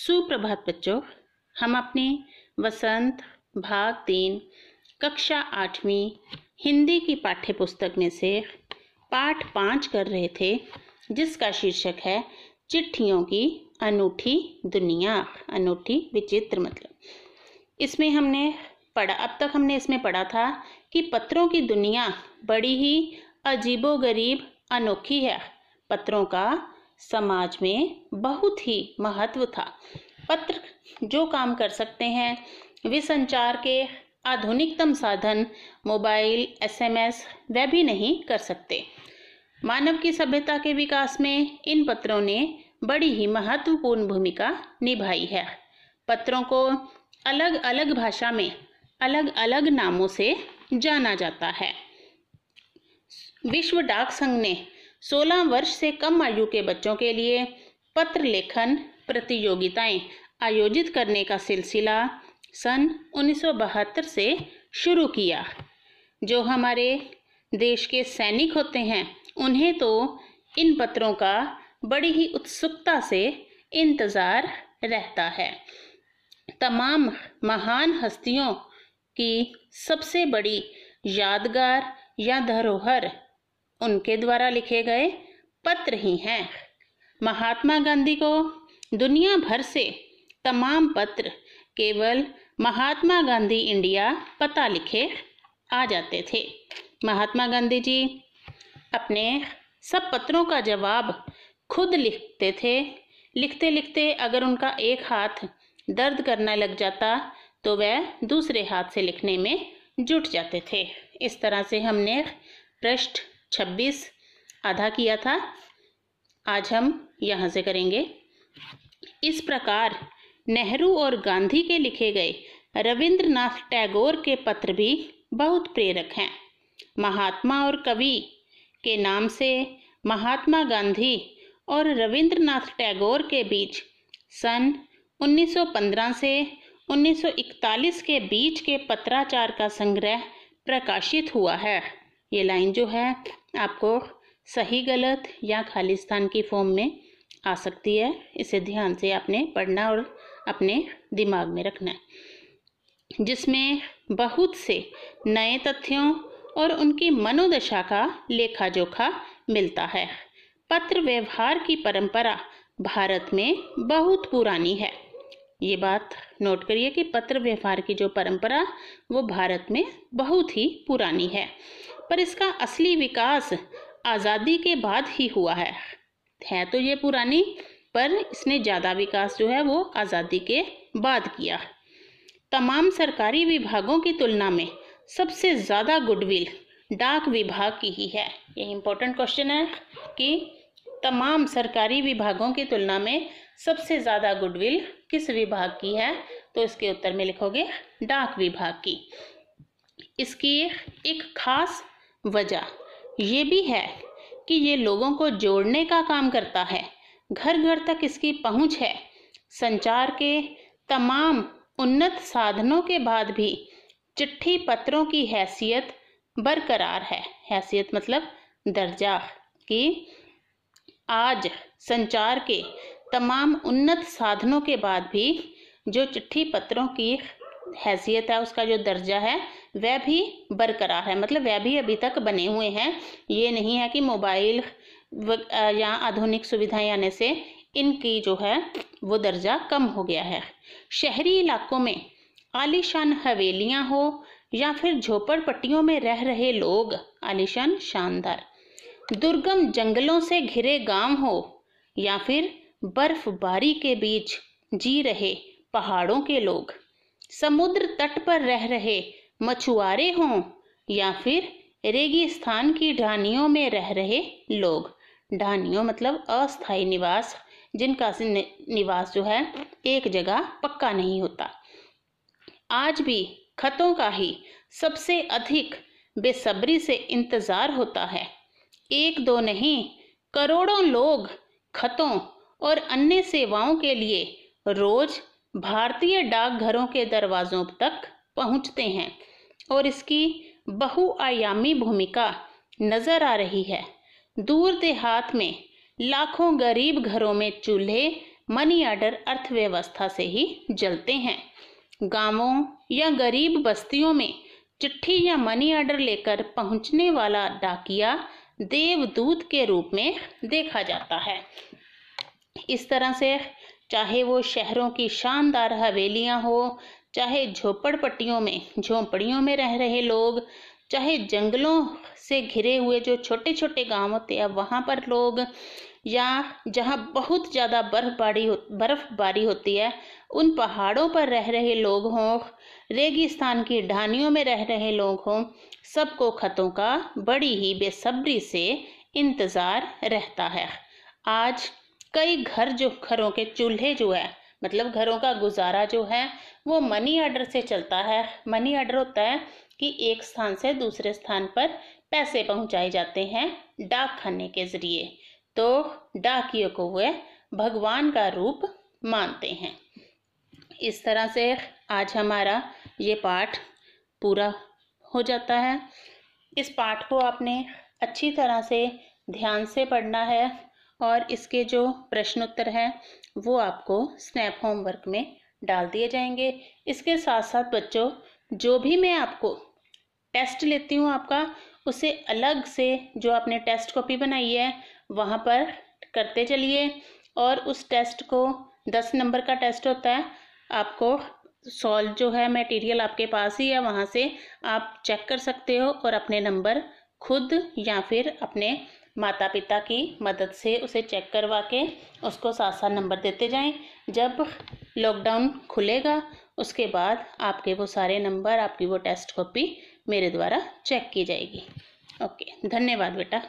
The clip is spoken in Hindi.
सुप्रभात बच्चों हम अपने वसंत भाग तीन कक्षा आठवीं हिंदी की पाठ्य पुस्तक में से पाठ पाँच कर रहे थे जिसका शीर्षक है चिट्ठियों की अनूठी दुनिया अनूठी विचित्र मतलब इसमें हमने पढ़ा अब तक हमने इसमें पढ़ा था कि पत्रों की दुनिया बड़ी ही अजीबो गरीब अनोखी है पत्रों का समाज में बहुत ही महत्व था पत्र जो काम कर सकते हैं वे संचार के आधुनिकतम साधन मोबाइल एसएमएस वे भी नहीं कर सकते मानव की सभ्यता के विकास में इन पत्रों ने बड़ी ही महत्वपूर्ण भूमिका निभाई है पत्रों को अलग अलग भाषा में अलग अलग नामों से जाना जाता है विश्व डाक संघ ने 16 वर्ष से कम आयु के बच्चों के लिए पत्र लेखन प्रतियोगिताएं आयोजित करने का सिलसिला सन 1972 से शुरू किया जो हमारे देश के सैनिक होते हैं उन्हें तो इन पत्रों का बड़ी ही उत्सुकता से इंतज़ार रहता है तमाम महान हस्तियों की सबसे बड़ी यादगार या धरोहर उनके द्वारा लिखे गए पत्र ही हैं महात्मा गांधी को दुनिया भर से तमाम पत्र केवल महात्मा गांधी इंडिया पता लिखे आ जाते थे महात्मा गांधी जी अपने सब पत्रों का जवाब खुद लिखते थे लिखते लिखते अगर उनका एक हाथ दर्द करने लग जाता तो वह दूसरे हाथ से लिखने में जुट जाते थे इस तरह से हमने पृष्ठ छब्बीस आधा किया था आज हम यहाँ से करेंगे इस प्रकार नेहरू और गांधी के लिखे गए रविंद्रनाथ टैगोर के पत्र भी बहुत प्रेरक हैं महात्मा और कवि के नाम से महात्मा गांधी और रविंद्रनाथ टैगोर के बीच सन 1915 से 1941 के बीच के पत्राचार का संग्रह प्रकाशित हुआ है ये लाइन जो है आपको सही गलत या खालिस्तान की फॉर्म में आ सकती है इसे ध्यान से आपने पढ़ना और अपने दिमाग में रखना है जिसमें बहुत से नए तथ्यों और उनकी मनोदशा का लेखा जोखा मिलता है पत्र व्यवहार की परंपरा भारत में बहुत पुरानी है ये बात नोट करिए कि पत्र व्यवहार की जो परंपरा वो भारत में बहुत ही पुरानी है पर इसका असली विकास आज़ादी के बाद ही हुआ है है तो ये पुरानी पर इसने ज़्यादा विकास जो है वो आज़ादी के बाद किया तमाम सरकारी विभागों की तुलना में सबसे ज़्यादा गुडविल डाक विभाग की ही है ये इम्पोर्टेंट क्वेश्चन है कि तमाम सरकारी विभागों की तुलना में सबसे ज़्यादा गुडविल किस विभाग की है तो इसके उत्तर में लिखोगे डाक विभाग की इसकी एक खास वजह ये भी है कि ये लोगों को जोड़ने का काम करता है घर घर तक इसकी पहुंच है संचार के तमाम उन्नत साधनों के बाद भी चिट्ठी पत्रों की हैसियत बरकरार है हैसियत मतलब दर्जा की आज संचार के तमाम उन्नत साधनों के बाद भी जो चिट्ठी पत्रों की हैसियत है उसका जो दर्जा है वह भी बरकरार है मतलब वह भी अभी तक बने हुए हैं ये नहीं है कि मोबाइल या आधुनिक सुविधाएं आने से इनकी जो है वो दर्जा कम हो गया है शहरी इलाकों में आलीशान हवेलियां हो या फिर झोपड़पट्टियों में रह रहे लोग आलीशान शानदार दुर्गम जंगलों से घिरे गांव हो या फिर बर्फबारी के बीच जी रहे पहाड़ों के लोग समुद्र तट पर रह रहे मछुआरे हों या फिर रेगिस्तान की ढानियों में रह रहे लोग ढानियों मतलब अस्थाई निवास जिनका निवास जो है एक जगह पक्का नहीं होता आज भी खतों का ही सबसे अधिक बेसब्री से इंतज़ार होता है एक दो नहीं करोड़ों लोग खतों और अन्य सेवाओं के लिए रोज भारतीय डाकघरों के दरवाजों तक पहुंचते हैं और इसकी बहुआयामी भूमिका नजर आ रही है दूर देहात में लाखों गरीब घरों में चूल्हे मनी ऑर्डर अर्थव्यवस्था से ही जलते हैं गांवों या गरीब बस्तियों में चिट्ठी या मनी ऑर्डर लेकर पहुंचने वाला डाकिया देवदूत के रूप में देखा जाता है इस तरह से चाहे वो शहरों की शानदार हवेलियां हो चाहे झोपड़पट्टियों में झोंपड़ियों में रह रहे लोग चाहे जंगलों से घिरे हुए जो छोटे छोटे गांव होते हैं वहाँ पर लोग या जहाँ बहुत ज़्यादा बर्फबारी हो बर्फबारी होती है उन पहाड़ों पर रह रहे लोग हों रेगिस्तान की ढानियों में रह रहे लोग हों सबको ख़तों का बड़ी ही बेसब्री से इंतज़ार रहता है आज कई घर जो घरों के चूल्हे जो है मतलब घरों का गुजारा जो है वो मनी ऑर्डर से चलता है मनी ऑर्डर होता है कि एक स्थान से दूसरे स्थान पर पैसे पहुंचाए जाते हैं डाक खाने के जरिए तो डाकियों को वे भगवान का रूप मानते हैं इस तरह से आज हमारा ये पाठ पूरा हो जाता है इस पाठ को आपने अच्छी तरह से ध्यान से पढ़ना है और इसके जो प्रश्नोत्तर हैं वो आपको स्नैप होमवर्क में डाल दिए जाएंगे इसके साथ साथ बच्चों जो भी मैं आपको टेस्ट लेती हूँ आपका उसे अलग से जो आपने टेस्ट कॉपी बनाई है वहाँ पर करते चलिए और उस टेस्ट को दस नंबर का टेस्ट होता है आपको सॉल्व जो है मटेरियल आपके पास ही है वहाँ से आप चेक कर सकते हो और अपने नंबर खुद या फिर अपने माता पिता की मदद से उसे चेक करवा के उसको साथ साथ नंबर देते जाएं जब लॉकडाउन खुलेगा उसके बाद आपके वो सारे नंबर आपकी वो टेस्ट कॉपी मेरे द्वारा चेक की जाएगी ओके धन्यवाद बेटा